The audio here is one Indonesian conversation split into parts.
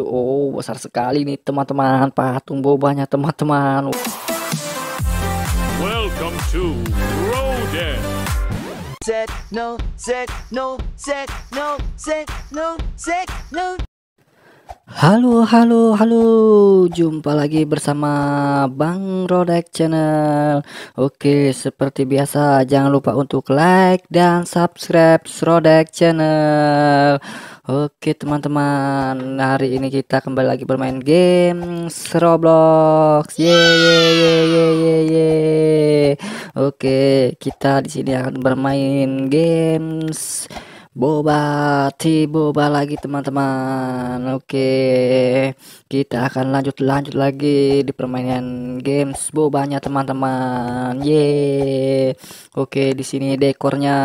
Oh, besar sekali nih teman-teman. Patung bobanya teman-teman. Welcome to Roden. Set no, set no, set no, set no, set no. Halo, halo, halo. Jumpa lagi bersama Bang Rodek Channel. Oke, seperti biasa jangan lupa untuk like dan subscribe Rodek Channel. Oke, teman-teman. Hari ini kita kembali lagi bermain game Roblox. Ye ye ye ye ye ye. Oke, kita di sini akan bermain games boba boba lagi teman-teman oke kita akan lanjut lanjut lagi di permainan games bobanya teman-teman ye oke di sini dekornya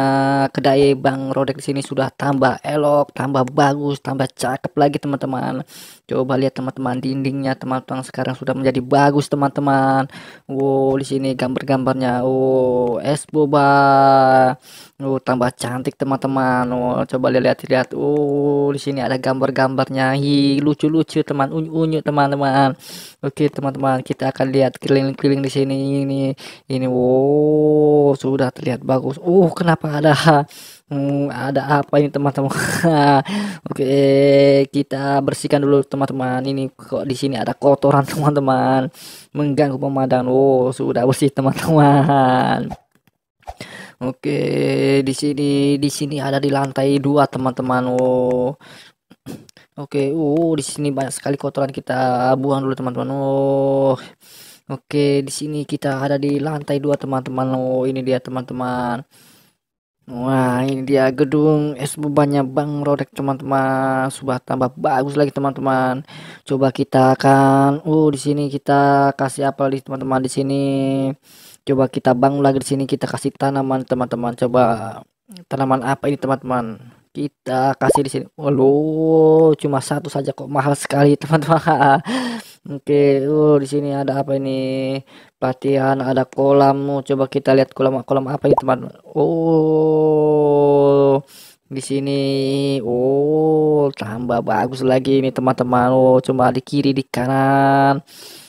kedai Bang Rodek di sini sudah tambah elok tambah bagus tambah cakep lagi teman-teman coba lihat teman-teman dindingnya teman-teman sekarang sudah menjadi bagus teman-teman wow di sini gambar-gambarnya oh es boba Oh tambah cantik teman-teman. Oh, coba lihat-lihat. Oh, di sini ada gambar-gambarnya. Hi, lucu-lucu teman unyu-unyu teman-teman. Oke, teman-teman, kita akan lihat keliling-keliling di sini ini. Ini wow, sudah terlihat bagus. Uh, kenapa ada Hmm, ada apa ini teman-teman? Oke, kita bersihkan dulu teman-teman. Ini kok di sini ada kotoran teman-teman, mengganggu pemandangan. Oh, sudah bersih teman-teman. Oke, di sini di sini ada di lantai dua teman-teman. Oh. Oke, uh di sini banyak sekali kotoran kita buang dulu teman-teman. Oh. Oke, di sini kita ada di lantai dua teman-teman. Oh, ini dia teman-teman. Wah, ini dia gedung es bebannya Bang Rodek teman-teman. Sudah tambah bagus lagi teman-teman. Coba kita akan uh di sini kita kasih apa lagi teman-teman di sini coba kita bangun lagi di sini kita kasih tanaman teman-teman coba tanaman apa ini teman-teman kita kasih di sini waduh cuma satu saja kok mahal sekali teman-teman oke uh di sini ada apa ini pelatihan ada kolam coba kita lihat kolam kolam apa ini teman oh di sini oh tambah bagus lagi ini teman-teman oh cuma di kiri di kanan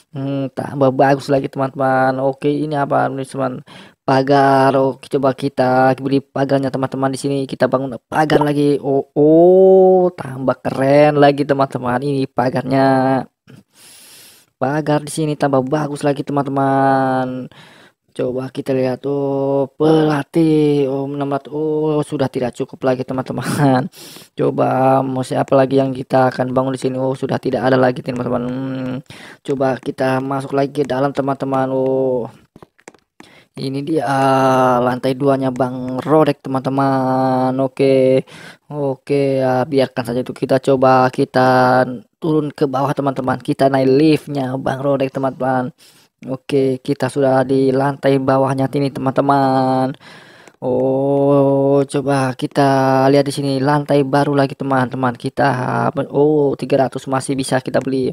Hmm, tambah bagus lagi teman-teman. Oke, ini apa teman? Pagar. Oke, coba kita beli pagarnya teman-teman di sini. Kita bangun pagar lagi. Oh, oh tambah keren lagi teman-teman. Ini pagarnya. Pagar di sini tambah bagus lagi teman-teman. Coba kita lihat oh pelatih oh 600 oh sudah tidak cukup lagi teman-teman. Coba mau siapa lagi yang kita akan bangun di sini oh sudah tidak ada lagi teman-teman. Hmm, coba kita masuk lagi ke dalam teman-teman oh ini dia lantai duanya Bang Rodek teman-teman oke oke ya biarkan saja itu kita coba kita turun ke bawah teman-teman kita naik liftnya Bang Rodek teman-teman Oke, kita sudah di lantai bawahnya ini teman-teman. Oh, coba kita lihat di sini lantai baru lagi teman-teman. Kita oh 300 masih bisa kita beli.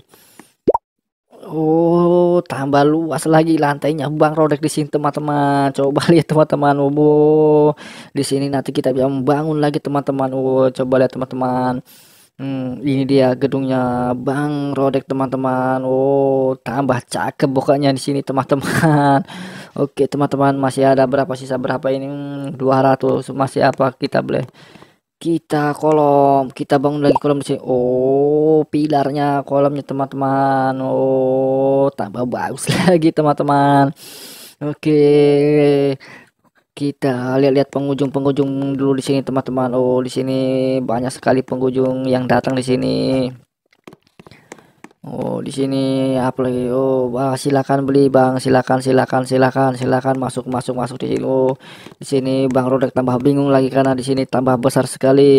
Oh, tambah luas lagi lantainya Bang Rodek di sini teman-teman. Coba lihat teman-teman. Oh, di sini nanti kita bisa membangun lagi teman-teman. Oh, coba lihat teman-teman. Hmm, ini dia gedungnya Bang Rodek teman-teman. Oh, tambah cakep pokoknya di sini teman-teman. Oke, teman-teman masih ada berapa sisa berapa ini? Hmm, 200 masih apa kita beli? kita kolom kita bangun lagi kolom di sini oh pilarnya kolomnya teman-teman oh tambah bagus lagi teman-teman oke okay kita lihat-lihat pengunjung-pengunjung dulu di sini teman-teman. Oh, di sini banyak sekali pengunjung yang datang di sini. Oh, di sini apa lagi? Oh, bang silakan beli, Bang. Silakan, silakan, silakan, silakan masuk, masuk, masuk di sini. Oh, di sini Bang Rodek tambah bingung lagi karena di sini tambah besar sekali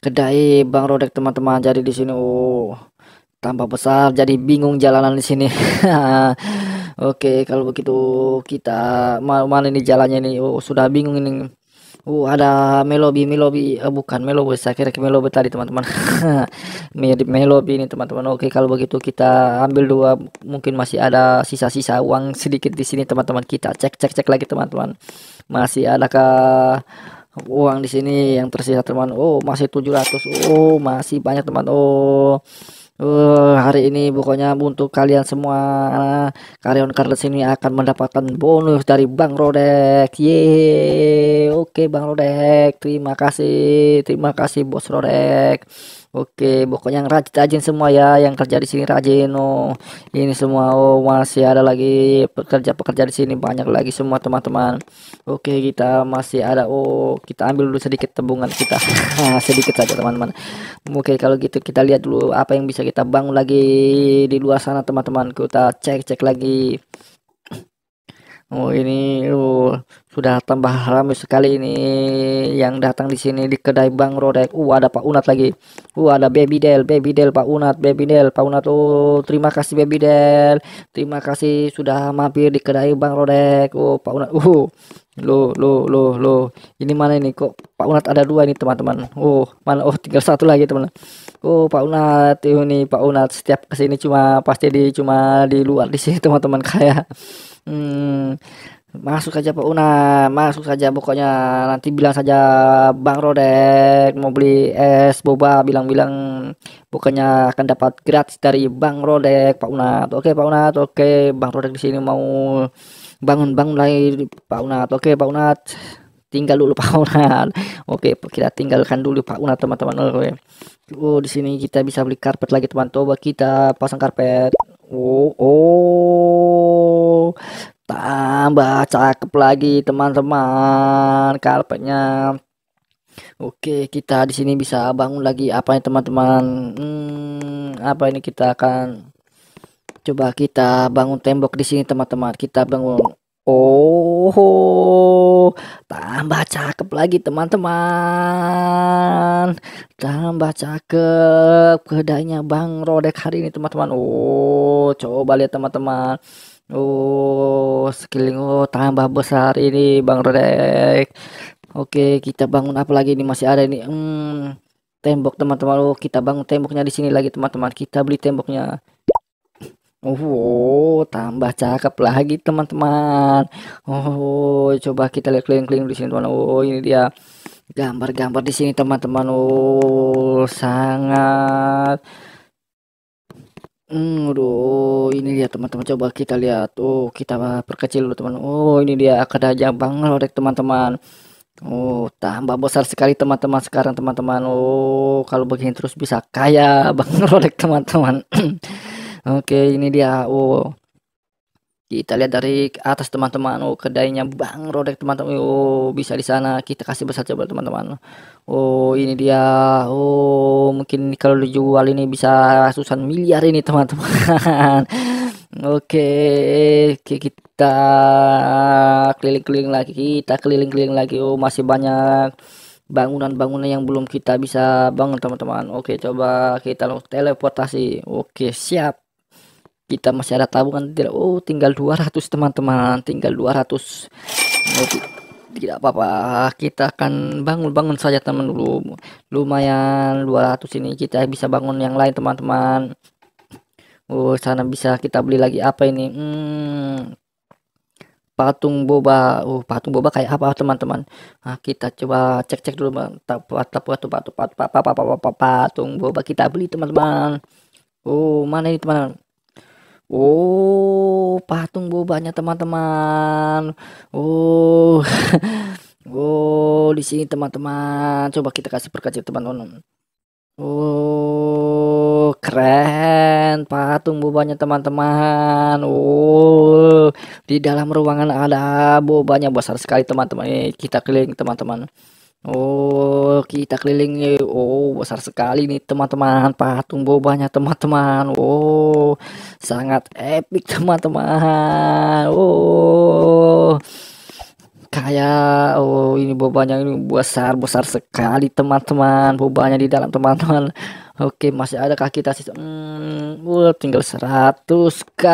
kedai Bang Rodek teman-teman. Jadi di sini oh tambah besar jadi bingung jalanan di sini oke kalau begitu kita mana ini jalannya ini oh, sudah bingung ini uh ada melobi melobi uh, bukan melobi saya kira ke melobi tadi teman-teman mirip melobi ini teman-teman oke kalau begitu kita ambil dua mungkin masih ada sisa-sisa uang sedikit di sini teman-teman kita cek cek cek lagi teman-teman masih adakah uang di sini yang tersisa teman oh masih 700 oh masih banyak teman oh Uh, hari ini pokoknya untuk kalian semua karyawan Carles ini akan mendapatkan bonus dari Bang Rodek. Ye, oke okay, Bang Rodek, terima kasih, terima kasih Bos Rodek. Oke, okay, pokoknya yang rajin-rajin semua ya, yang kerja di sini rajin. Oh, ini semua oh masih ada lagi pekerja-pekerja di sini banyak lagi semua teman-teman. Oke, okay, kita masih ada oh kita ambil dulu sedikit tembungan kita, sedikit saja teman-teman. Oke, kalau gitu kita lihat dulu apa yang bisa kita bangun lagi di luar sana teman-teman kita cek-cek lagi oh ini oh, sudah tambah ramai sekali ini yang datang di sini di kedai Bang Rodek uh ada Pak Unat lagi uh ada Baby Del Baby Del Pak Unat Baby Del Pak Unat oh terima kasih Baby Del terima kasih sudah mampir di kedai Bang Rodek oh Pak Unat uh lo lo lo lo ini mana ini kok Pak Unat ada dua nih teman-teman. Oh, mana oh tinggal satu lagi teman. teman Oh, Pak Unat eh, ini Pak Unat setiap kesini cuma pasti di cuma di luar di sini teman-teman kayak hmm, masuk saja Pak unat masuk saja pokoknya nanti bilang saja Bang Rodek mau beli es boba bilang-bilang pokoknya akan dapat gratis dari Bang Rodek Pak unat oke Pak unat oke Bang Rodek di sini mau bangun bangun lagi Pak unat oke Pak unat tinggal dulu Pak Unan oke kita tinggalkan dulu Pak Unan teman-teman oke oh di sini kita bisa beli karpet lagi teman coba kita pasang karpet oh oh tambah cakep lagi teman-teman karpetnya Oke, kita di sini bisa bangun lagi apa ya teman-teman? Hmm, apa ini kita akan coba kita bangun tembok di sini teman-teman. Kita bangun Oh, tambah cakep lagi teman-teman. Tambah cakep kedainya Bang Rodek hari ini teman-teman. Oh, coba lihat teman-teman. Oh, sekeliling oh tambah besar ini Bang Rodek. Oke, kita bangun apa lagi ini masih ada ini. Hmm, tembok teman-teman. Oh, kita bangun temboknya di sini lagi teman-teman. Kita beli temboknya. Oh, tambah cakep lagi teman-teman. Oh, coba kita lihat keliling-keliling di sini teman. Oh, ini dia gambar-gambar di sini teman-teman. Oh, sangat. Hmm, aduh, ini dia teman-teman. Coba kita lihat. Oh, kita perkecil dulu teman. Oh, ini dia kerajaan Bangladesh teman-teman. Oh, tambah besar sekali teman-teman sekarang teman-teman. Oh, kalau begini terus bisa kaya Bangladesh teman-teman. Oke, ini dia. Oh. Kita lihat dari atas teman-teman. Oh, kedainya Bang Rodek teman-teman. Oh, bisa di sana. Kita kasih besar coba teman-teman. Oh, ini dia. Oh, mungkin kalau dijual ini bisa ratusan miliar ini teman-teman. Oke, kita keliling-keliling lagi. Kita keliling-keliling lagi. Oh, masih banyak bangunan-bangunan yang belum kita bisa bangun teman-teman. Oke, coba kita teleportasi. Oke, siap kita masih ada tabungan tidak oh tinggal 200 teman-teman tinggal 200 ratus tidak apa-apa kita akan bangun-bangun saja teman dulu lumayan 200 ini kita bisa bangun yang lain teman-teman oh sana bisa kita beli lagi apa ini hmm, patung boba oh patung boba kayak apa teman-teman nah, kita coba cek-cek dulu patu patu patu patung boba kita beli teman-teman oh mana ini teman-teman Oh, patung bobanya teman-teman. Oh. oh, di sini teman-teman. Coba kita kasih perkecil teman-teman. Oh, keren patung bobanya teman-teman. Oh, di dalam ruangan ada bobanya besar sekali teman-teman. Eh, kita keliling teman-teman. Oh, kita keliling. Oh, besar sekali nih teman-teman. Patung bobanya teman-teman. Oh sangat epic teman-teman oh kayak oh ini bobanya ini besar besar sekali teman-teman bobanya di dalam teman-teman oke masih ada kaki kita sih? hmm, uh, tinggal 100 k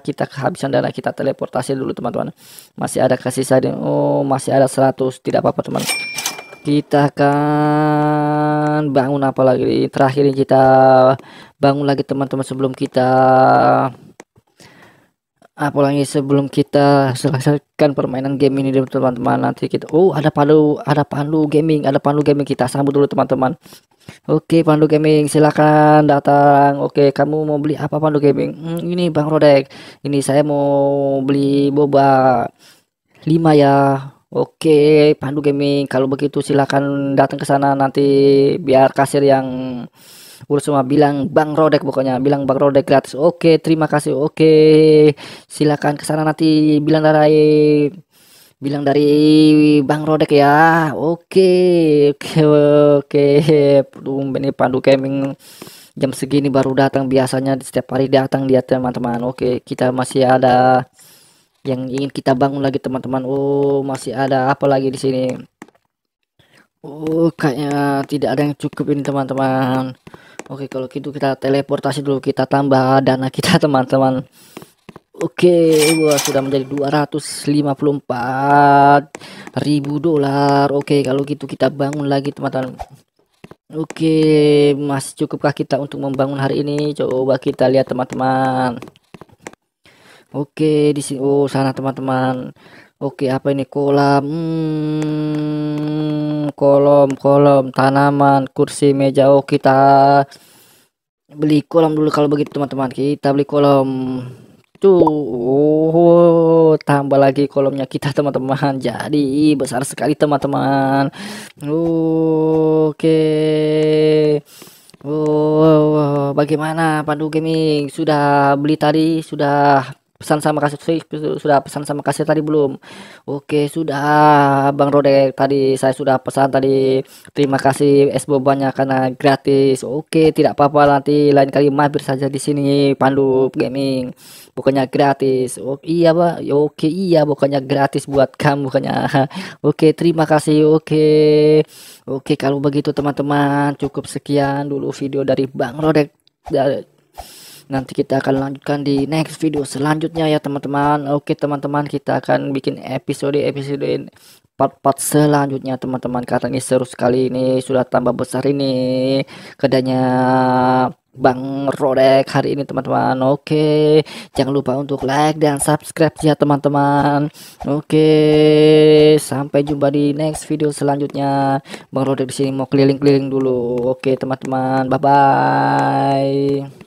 kita kehabisan dana kita teleportasi dulu teman-teman masih ada kasih sisa oh masih ada 100 tidak apa-apa teman, -teman kita akan bangun apa lagi terakhir ini kita bangun lagi teman-teman sebelum kita apalagi sebelum kita selesaikan permainan game ini teman-teman nanti kita oh ada pandu ada pandu gaming ada pandu gaming kita sambut dulu teman-teman oke pandu gaming silakan datang oke kamu mau beli apa pandu gaming hmm, ini bang rodek ini saya mau beli boba lima ya Oke, Pandu Gaming. Kalau begitu silahkan datang ke sana nanti biar kasir yang urus semua bilang Bang Rodek pokoknya bilang Bang Rodek gratis. Oke, terima kasih. Oke, silahkan ke sana nanti bilang dari bilang dari Bang Rodek ya. Oke, oke, oke. Ini Pandu Gaming jam segini baru datang biasanya di setiap hari datang dia teman-teman. Oke, kita masih ada yang ingin kita bangun lagi teman-teman oh masih ada apa lagi di sini oh kayaknya tidak ada yang cukup ini teman-teman oke kalau gitu kita teleportasi dulu kita tambah dana kita teman-teman oke wah sudah menjadi 254 ribu dolar oke kalau gitu kita bangun lagi teman-teman oke masih cukupkah kita untuk membangun hari ini coba kita lihat teman-teman Oke, di sini oh sana teman-teman. Oke, apa ini kolam? kolom hmm, kolom, kolom, tanaman, kursi, meja. Oh, kita beli kolam dulu kalau begitu teman-teman. Kita beli kolam. Tuh, oh, tambah lagi kolomnya kita teman-teman. Jadi besar sekali teman-teman. Oke. Oh, bagaimana Pandu Gaming? Sudah beli tadi? Sudah pesan sama kasih sudah pesan sama kasih tadi belum oke sudah bang rodek tadi saya sudah pesan tadi terima kasih es bobanya karena gratis oke tidak apa-apa nanti lain kali mampir saja di sini Pandu Gaming bukannya gratis oke iya pak oke iya bukannya gratis buat kamu bukannya oke terima kasih oke oke kalau begitu teman-teman cukup sekian dulu video dari bang rodek dari nanti kita akan lanjutkan di next video selanjutnya ya teman-teman oke teman-teman kita akan bikin episode episode part-part selanjutnya teman-teman karena ini seru sekali ini sudah tambah besar ini kedanya Bang Rodek hari ini teman-teman Oke jangan lupa untuk like dan subscribe ya teman-teman Oke sampai jumpa di next video selanjutnya Bang Rodek di sini mau keliling-keliling dulu Oke teman-teman bye bye